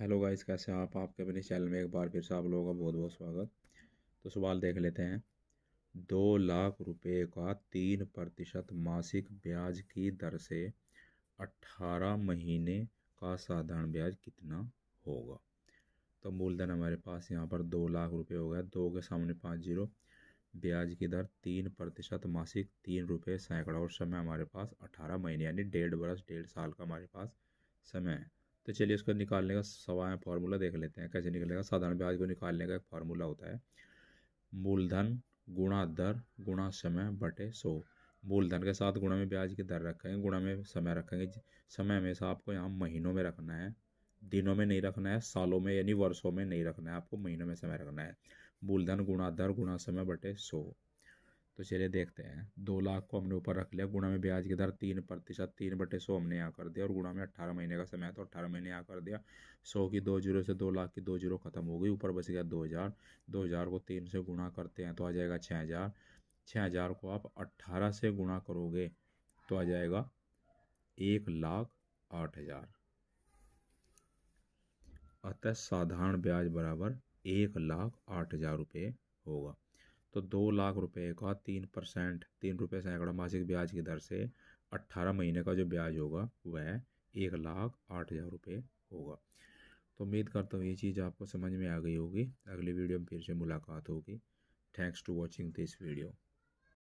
hello guys कैसे हैं आप आपके अपने चैनल में एक बार फिर से आप लोगों का बहुत बहुत स्वागत तो सवाल देख लेते हैं दो लाख रुपए का तीन प्रतिशत मासिक ब्याज की दर से अट्ठारह महीने का साधारण ब्याज कितना होगा तो मूलधन हमारे पास यहाँ पर दो लाख रुपये हो गया दो के सामने पाँच जीरो ब्याज की दर तीन प्रतिशत मासिक तीन रुपये सैकड़ा और समय हमारे पास अट्ठारह महीने यानी डेढ़ बरस डेढ़ साल का हमारे पास समय है तो चलिए उसको निकालने का सवाए फार्मूला देख लेते हैं कैसे निकलेगा साधारण ब्याज को निकालने का एक फार्मूला होता है मूलधन गुणा दर गुणा समय बटे सो मूलधन के साथ गुणा में ब्याज की दर रखेंगे गुणा में समय रखेंगे समय हमेशा आपको यहाँ महीनों में रखना है दिनों में नहीं रखना है सालों में यानी वर्षों में नहीं रखना है आपको महीनों में समय रखना है मूलधन गुणा दर गुणा समय बटे सौ तो चलिए देखते हैं दो लाख को हमने ऊपर रख लिया गुणा में ब्याज की दर तीन प्रतिशत तीन बटे सौ हमने यहाँ कर दिया और गुणा में अट्ठारह महीने का समय तो अट्ठारह महीने यहाँ कर दिया सौ की दो जीरो से दो लाख की दो जीरो खत्म हो गई ऊपर बच गया दो हज़ार दो हज़ार को तीन से गुणा करते हैं तो आ जाएगा छः हज़ार छः हज़ार को आप अट्ठारह से गुणा करोगे तो आ जाएगा एक लाख आठ हज़ार अतः साधारण ब्याज बराबर एक लाख आठ हज़ार रुपये होगा तो दो लाख रुपए का तीन परसेंट तीन रुपये सैकड़ा मासिक ब्याज की दर से अट्ठारह महीने का जो ब्याज होगा वह एक लाख आठ हज़ार रुपये होगा तो उम्मीद करता हूँ ये चीज़ आपको समझ में आ गई होगी अगली वीडियो में फिर से मुलाकात होगी thanks to watching this video